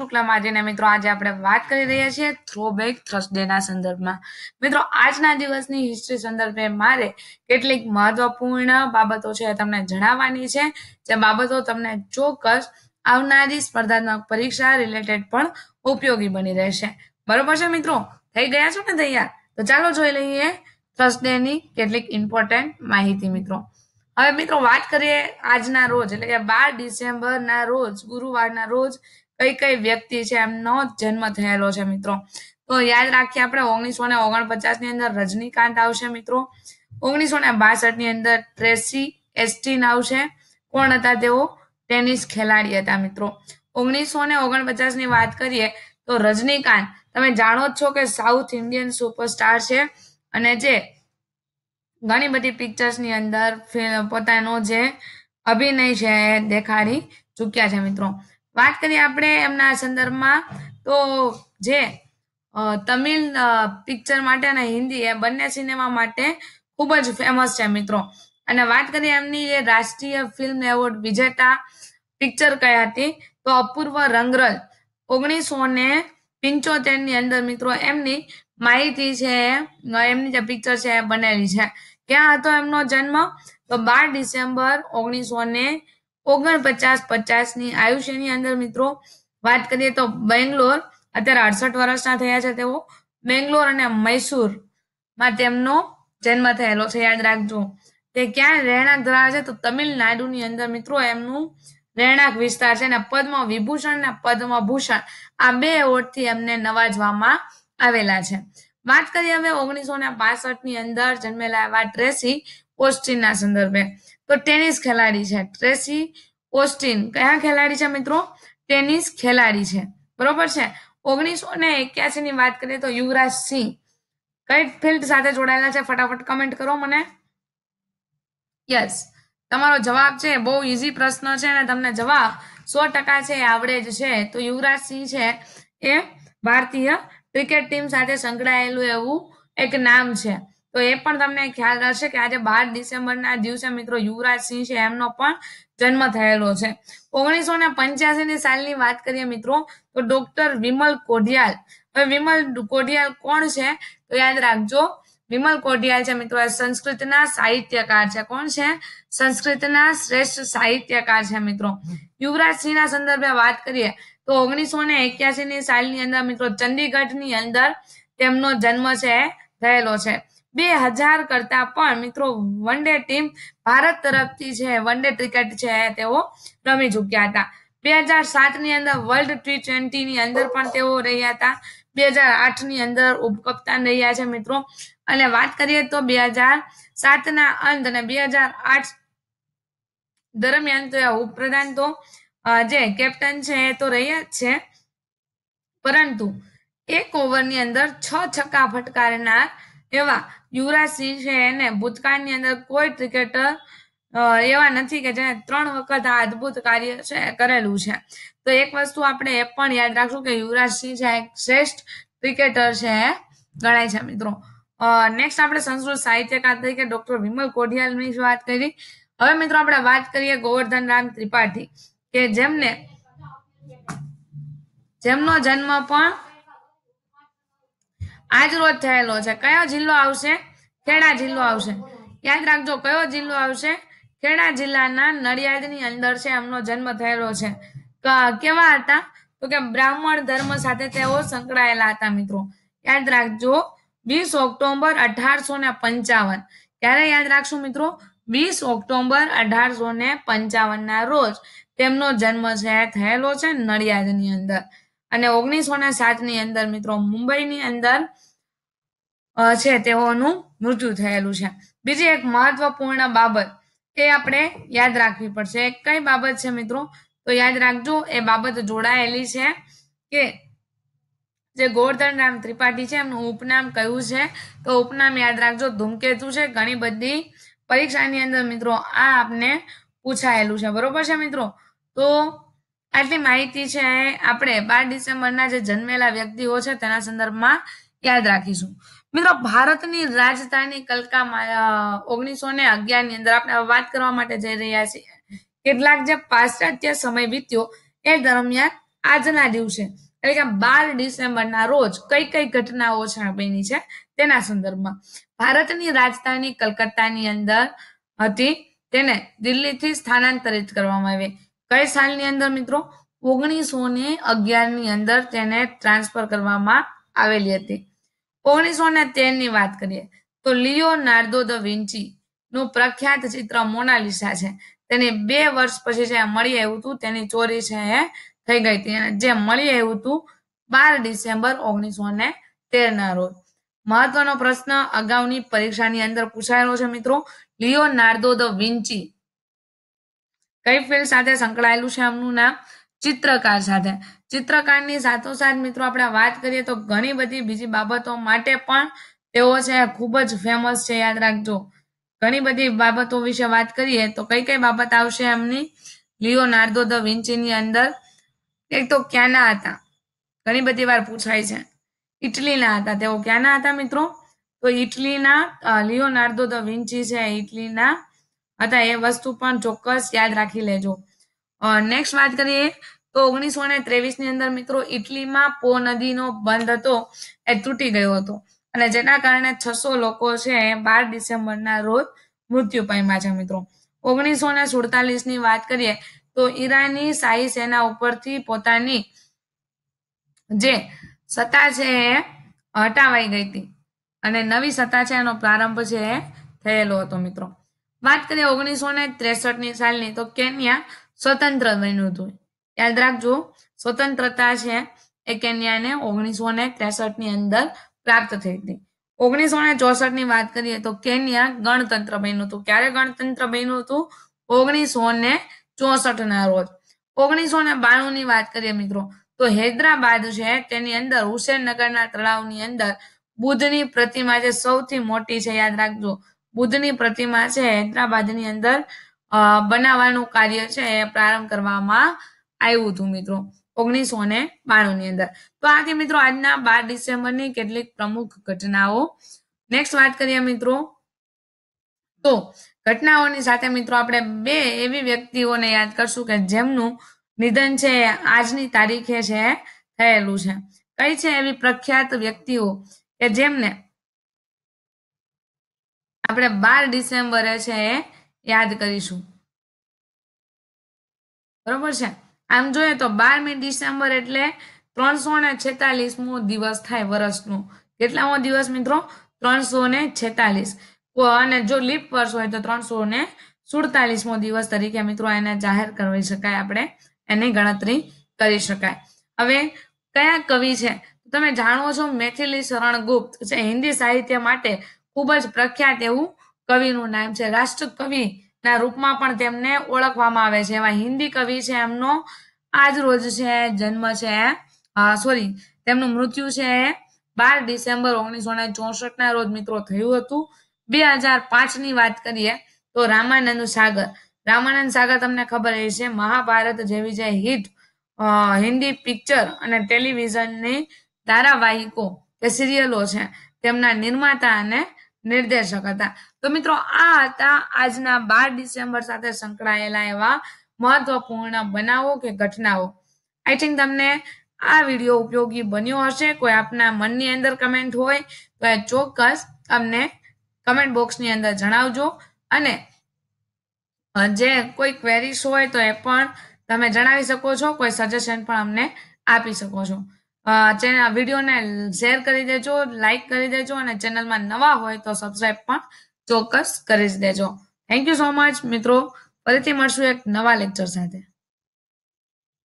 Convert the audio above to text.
શુક્લા માર્જિને મિત્રો આજે આપણે વાત કરી રહ્યા છીએ થ્રોબેક થર્સડેના સંદર્ભમાં મિત્રો આજના દિવસની હિસ્ટ્રી સંદર્ભે મારે કેટલીક મહત્વપૂર્ણ બાબતો છે તમને જણાવવાની છે જે બાબતો તમને ચોક્કસ આવનારી સ્પર્ધાત્મક પરીક્ષા રિલેટેડ પણ ઉપયોગી બની રહેશે બરોબર છે મિત્રો થઈ ગયા છો ને તૈયાર તો ચાલો જોઈ લઈએ થર્સડેની કેટલીક ઇમ્પોર્ટન્ટ માહિતી મિત્રો હવે મિત્રો વાત કરીએ આજના રોજ એટલે કે બાર ડિસેમ્બરના રોજ ગુરુવારના રોજ કઈ કઈ વ્યક્તિ છે એમનો જન્મ થયેલો છે મિત્રો તો યાદ રાખીએ આપણે ઓગણીસો ને ઓગણપચાસ ની અંદર રજનીકાંત આવશે મિત્રો ઓગણીસો ને બાસઠ ની અંદર ટ્રેસી એસ્ટીન આવશે કોણ હતા તેઓ ટેનિસ ખેલાડી હતા મિત્રો ઓગણીસો ને ઓગણપચાસ ની વાત કરીએ તો રજનીકાંત તમે જાણો જ છો કે સાઉથ ઇન્ડિયન સુપરસ્ટાર છે અને જે ઘણી બધી પિક્ચર્સની અંદર પોતાનો જે અભિનય છે દેખાડી ચૂક્યા છે મિત્રો વાત કરીએ આપણે એમના સંદર્ભમાં તો જે તમિલ પિક્ચર માટે અને હિન્દી એ બંને સિનેમા માટે ખૂબ જ ફેમસ છે મિત્રો અને વાત કરીએ એમની જે રાષ્ટ્રીય ફિલ્મ એવોર્ડ વિજેતા પિક્ચર કઈ હતી તો અપૂર્વ રંગરલ ઓગણીસો ને પિંચોતેર ની અંદર મિત્રો એમની માહિતી છે એમની જે પિક્ચર છે એ બનેલી છે ક્યાં હતો એમનો જન્મ તો બાર ડિસેમ્બર ઓગણીસો ને ઓગણપચાસ પચાસની આયુષ્યની અંદર મિત્રો વાત કરીએ તો બેંગ્લોર અત્યારે અડસઠ વર્ષના થયા છે તેઓ બેંગ્લોર અને મૈસૂર માં તેમનો જન્મ થયેલો છે યાદ રાખજો તે ક્યાં રહેણાંક ધરાવે છે તો તમિલનાડુની અંદર મિત્રો એમનું રહેણાંક વિસ્તાર છે અને પદ્મ વિભૂષણ અને પદ્મ ભૂષણ આ બે એવોર્ડથી એમને નવાજવામાં આવેલા છે વાત કરીએ હવે ઓગણીસો ને ની અંદર જન્મેલા એવા ટ્રેસી ઓસ્ટિનના સંદર્ભે તો ટેનિસ ખેલાડી છે ટ્રેસી ઓસ્ટિન કયા ખેલાડી છે મિત્રો ટેનિસ ખેલાડી છે બરોબર છે ઓગણીસો ને એક્યાસી ની વાત કરીએ તો યુવરાજ સિંહ કઈ ફિલ્ડ સાથે જોડાયેલા છે ફટાફટ કમેન્ટ કરો મને યસ તમારો જવાબ છે બહુ ઇઝી પ્રશ્ન છે અને તમને જવાબ સો ટકા છે આવડે જ છે તો યુવરાજ સિંહ છે એ ભારતીય ક્રિકેટ ટીમ સાથે સંકળાયેલું એવું એક નામ છે તો એ પણ તમને ખ્યાલ રહેશે કે આજે બાર ડિસેમ્બરના દિવસે મિત્રો યુવરાજ સિંહ છે એમનો પણ જન્મ થયેલો છે ઓગણીસો ને પંચ્યાસીની સાલની વાત કરીએ મિત્રો તો ડોક્ટર વિમલ કોઢિયાલ હવે વિમલ કોઢિયાલ કોણ છે તો યાદ રાખજો વિમલ કોઢિયાલ છે મિત્રો એ સંસ્કૃતના સાહિત્યકાર છે કોણ છે સંસ્કૃતના શ્રેષ્ઠ સાહિત્યકાર છે મિત્રો યુવરાજસિંહના સંદર્ભે વાત કરીએ તો ઓગણીસો ને એક્યાસી ની સાલની અંદર મિત્રો ચંદીગઢની અંદર તેમનો જન્મ છે થયેલો છે બે હજાર કરતા પણ મિત્રો વન ડે ટીમ ભારત તરફથી છે વન ડે ક્રિકેટ છે તેઓ રમી ચૂક્યા હતા બે હજાર સાતની અંદર વર્લ્ડ ટી ટ્વેન્ટીની અંદર પણ તેઓ રહ્યા હતા બે હજાર આઠની અંદર ઉપકપ્તાન રહ્યા છે મિત્રો અને વાત કરીએ તો બે હજાર સાતના અંત અને બે હજાર આઠ દરમિયાન તો ઉપપ્રધાન તો જે કેપ્ટન છે તો રહ્યા જ છે પરંતુ એક ઓવરની અંદર છ છક્કા ફટકારનાર એવા યુવરાજ સિંહ છે એને ભૂતકાળની અંદર કોઈ ક્રિકેટર એવા નથી કે જેને ત્રણ વખત આ અદભુત કાર્ય છે કરેલું છે તો એક વસ્તુ આપણે એ પણ યાદ રાખશું કે યુવરાજ સિંહ છે એક શ્રેષ્ઠ ક્રિકેટર છે ગણાય છે મિત્રો નેક્સ્ટ આપણે સંસ્કૃત સાહિત્યકાર તરીકે ડોક્ટર વિમલ કોઢિયાલની વાત કરી હવે મિત્રો આપણે વાત કરીએ ગોવર્ધન રામ ત્રિપાઠી કે જેમને જેમનો જન્મ પણ આજ રોજ થયેલો છે કયો જિલ્લો આવશે ખેડા જિલ્લો આવશે યાદ રાખજો કયો જિલ્લો આવશે ખેડા જિલ્લાના નડિયાદની અંદર છે એમનો જન્મ થયેલો છે કેવા હતા તો કે બ્રાહ્મણ ધર્મ સાથે તેઓ સંકળાયેલા હતા મિત્રો યાદ રાખજો વીસ ઓક્ટોબર અઢારસો ને પંચાવન ક્યારે યાદ રાખશું મિત્રો વીસ ઓક્ટોબર અઢારસો ને પંચાવન ના રોજ તેમનો જન્મ છે થયેલો છે નડિયાદની અંદર અને ઓગણીસો ને સાતની અંદર મિત્રો મુંબઈની અંદર છે તેઓનું મૃત્યુ થયેલું છે બીજી એક મહત્વપૂર્ણ બાબત એ આપણે યાદ રાખવી પડશે કઈ બાબત છે મિત્રો તો યાદ રાખજો એ બાબત જોડાયેલી છે કે જે ગોવર્ધન રામ ત્રિપાઠી છે એમનું ઉપનામ કયું છે તો ઉપનામ યાદ રાખજો ધૂમકેતુ છે ઘણી બધી પરીક્ષાની અંદર મિત્રો આ આપને પૂછાયેલું છે બરોબર છે મિત્રો તો આટલી માહિતી છે આપણે બાર ડિસેમ્બરના જે જન્મેલા વ્યક્તિઓ છે તેના સંદર્ભમાં યાદ રાખીશું મિત્રો ભારતની રાજધાની કલકામાં ઓગણીસો ને અગિયાર ની અંદર આપણે વાત કરવા માટે જઈ રહ્યા છીએ કેટલાક જે પાશ્ચાત્ય સમય વીત્યો એ દરમિયાન આજના દિવસે એટલે કે બાર ડિસેમ્બરના રોજ કઈ કઈ ઘટનાઓ છે બની છે તેના સંદર્ભમાં ભારતની રાજધાની કલકત્તાની અંદર હતી તેને દિલ્હીથી સ્થાનાંતરિત કરવામાં આવી કઈ સાલની અંદર મિત્રો ઓગણીસો ને અગિયાર ની અંદર તેને ટ્રાન્સફર કરવામાં આવેલી હતી ઓગણીસો ને તેર ની વાત કરીએ તો લિયોનાર્ડો દ વિન્ચી નું પ્રખ્યાત ચિત્ર મોનાલિસા છે તેને બે વર્ષ પછી જે મળી આવ્યું હતું તેની ચોરી છે એ થઈ ગઈ હતી અને જે મળી આવ્યું હતું બાર ડિસેમ્બર ઓગણીસો ને તેર તેરના રોજ મહત્વનો પ્રશ્ન અગાઉની પરીક્ષાની અંદર પૂછાયેલો છે મિત્રો લિયો નાર્દો ધ વિન્ચી કઈ ફિલ્ડ સાથે સંકળાયેલું છે એમનું નામ ચિત્રકાર સાથે ચિત્રકારની સાથોસાથ મિત્રો આપણે વાત કરીએ તો ઘણી બધી બીજી બાબતો માટે પણ તેઓ છે ખૂબ જ ફેમસ છે યાદ રાખજો ઘણી બધી બાબતો વિશે વાત કરીએ તો કઈ કઈ બાબત આવશે એમની લિયોનાર્દો ધ વિન્ચીની અંદર એક તો ક્યાંના હતા ઘણી બધી વાર પૂછાય છે ઇટલીના હતા તેઓ ક્યાંના હતા મિત્રો તો ઇટલીના લિયોનાર્દો ધ વિન્ચી છે ઇટલીના હતા એ વસ્તુ પણ ચોક્કસ યાદ રાખી લેજો નેક્સ્ટ વાત કરીએ તો ઓગણીસો ને ત્રેવીસ ની અંદર મિત્રો ઇટલીમાં પો નદીનો બંધ હતો એ તૂટી ગયો હતો અને જેના કારણે છસો લોકો છે બાર ડિસેમ્બરના રોજ મૃત્યુ પામ્યા છે મિત્રો ઓગણીસો ને સુડતાલીસ ની વાત કરીએ તો ઈરાની શાહી સેના ઉપરથી પોતાની જે સત્તા છે એ હટાવાઈ ગઈ હતી અને નવી સત્તા છે એનો પ્રારંભ છે થયેલો હતો મિત્રો વાત કરીએ ત્રેસઠની સાલની તો કેન્યા સ્વતંત્ર બન્યું હતું યાદ રાખજો સ્વતંત્રતા છે એ કેન્યાને ઓગણીસો ને ત્રેસઠની અંદર પ્રાપ્ત થઈ હતી ઓગણીસો ને ચોસઠની વાત કરીએ તો કેન્યા ગણતંત્ર બન્યું હતું ક્યારે ગણતંત્ર બન્યું હતું ઓગણીસો ને ચોસઠ ના રોજ ઓગણીસો ને બાણું ની વાત કરીએ મિત્રો તો હૈદરાબાદ છે તેની અંદર હુસેનનગરના તળાવની અંદર બુદ્ધની પ્રતિમા જે સૌથી મોટી છે યાદ રાખજો બુદ્ધની પ્રતિમા છે હૈદરાબાદની અંદર બનાવવાનું કાર્ય છે એ પ્રારંભ કરવામાં આવ્યું હતું મિત્રો ઓગણીસો ને બાણું ની અંદર તો આથી મિત્રો આજના બાર ડિસેમ્બરની કેટલીક પ્રમુખ ઘટનાઓ નેક્સ્ટ વાત કરીએ મિત્રો તો ઘટનાઓની સાથે મિત્રો આપણે બે એવી વ્યક્તિઓને યાદ કરશું કે જેમનું નિધન છે આજની તારીખે છે થયેલું છે કઈ છે એવી પ્રખ્યાત વ્યક્તિઓ કે જેમને આપણે બાર ડિસેમ્બરે છે એ યાદ કરીશું બરોબર છે આમ જોઈએ તો બારમી ડિસેમ્બર એટલે ત્રણસો ને છેતાલીસમો દિવસ થાય વર્ષનો કેટલામો દિવસ મિત્રો ત્રણસો ને છેતાલીસ અને જો લીપ વર્ષ હોય તો ત્રણસો ને સુડતાલીસમો દિવસ તરીકે મિત્રો એને જાહેર કરી શકાય આપણે એની ગણતરી કરી શકાય હવે કયા કવિ છે તમે જાણો છો મેથિલી શરણગુપ્ત છે હિન્દી સાહિત્ય માટે ખૂબ જ પ્રખ્યાત એવું કવિનું નામ છે રાષ્ટ્રકવિ ના રૂપમાં પણ તેમને ઓળખવામાં આવે છે એવા હિન્દી કવિ છે એમનો આજ રોજ છે જન્મ છે સોરી તેમનું મૃત્યુ છે બાર ડિસેમ્બર ઓગણીસો ને ચોસઠ ના રોજ મિત્રો થયું હતું બે હજાર પાંચ ની વાત કરીએ તો રામાનંદ સાગર રામાનંદ સાગર તમને ખબર એ છે મહાભારત જેવી જે હિટ હિન્દી પિક્ચર અને ટેલિવિઝનની ધારાવાહિકો કે સિરિયલો છે તેમના નિર્માતા અને નિર્દેશક હતા તો મિત્રો આ હતા આજના બાર ડિસેમ્બર સાથે સંકળાયેલા એવા મહત્વપૂર્ણ બનાવો કે ઘટનાઓ આઈ થિંક તમને આ વિડીયો ઉપયોગી બન્યો હશે કોઈ આપના મનની અંદર કમેન્ટ હોય તો એ ચોક્કસ અમને કમેન્ટ બોક્સની અંદર જણાવજો અને જે કોઈ ક્વેરીસ હોય તો એ પણ તમે જણાવી શકો છો કોઈ સજેશન પણ અમને આપી શકો છો ચેનલ વિડીયોને શેર કરી દેજો લાઇક કરી દેજો અને ચેનલમાં નવા હોય તો સબસ્ક્રાઈબ પણ ચોક્કસ કરી દેજો થેન્ક યુ સો મચ મિત્રો ફરીથી મળશું એક નવા લેક્ચર સાથે